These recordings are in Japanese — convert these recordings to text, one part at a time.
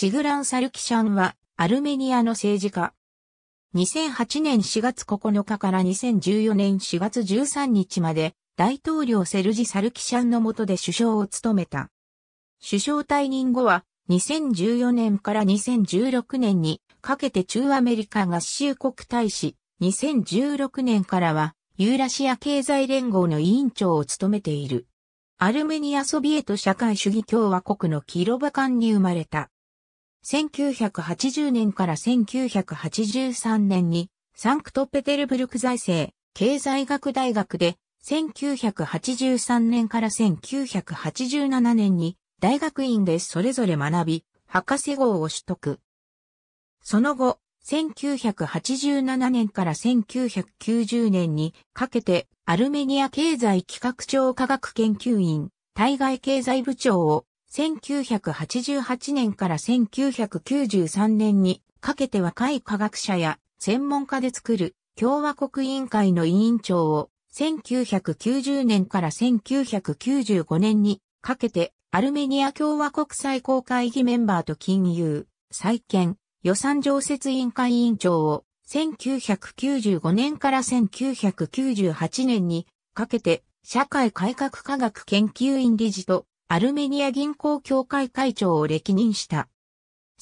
チグラン・サルキシャンは、アルメニアの政治家。2008年4月9日から2014年4月13日まで、大統領セルジ・サルキシャンの下で首相を務めた。首相退任後は、2014年から2016年にかけて中アメリカ合衆国大使、2016年からは、ユーラシア経済連合の委員長を務めている。アルメニアソビエト社会主義共和国のキロバカンに生まれた。1980年から1983年に、サンクトペテルブルク財政、経済学大学で、1983年から1987年に、大学院でそれぞれ学び、博士号を取得。その後、1987年から1990年にかけてアルメニア経済企画庁科学研究院対外経済部長を1988年から1993年にかけて若い科学者や専門家で作る共和国委員会の委員長を1990年から1995年にかけてアルメニア共和国最高会議メンバーと金融、再建、予算常設委員会委員長を1995年から1998年にかけて社会改革科学研究院理事とアルメニア銀行協会会長を歴任した。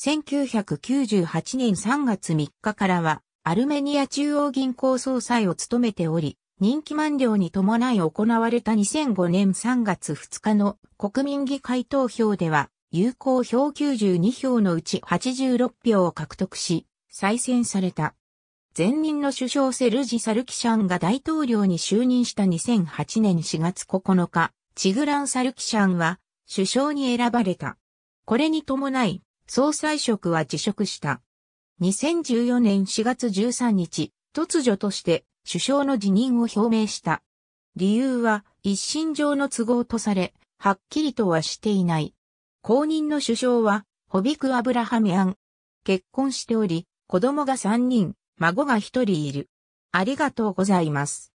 1998年3月3日からは、アルメニア中央銀行総裁を務めており、任期満了に伴い行われた2005年3月2日の国民議会投票では、有効票92票のうち86票を獲得し、再選された。前任の首相セルジ・サルキシャンが大統領に就任した2008年4月9日、チグラン・サルキシャンは首相に選ばれた。これに伴い、総裁職は辞職した。2014年4月13日、突如として首相の辞任を表明した。理由は一身上の都合とされ、はっきりとはしていない。公認の首相は、ホビク・アブラハミアン。結婚しており、子供が3人、孫が1人いる。ありがとうございます。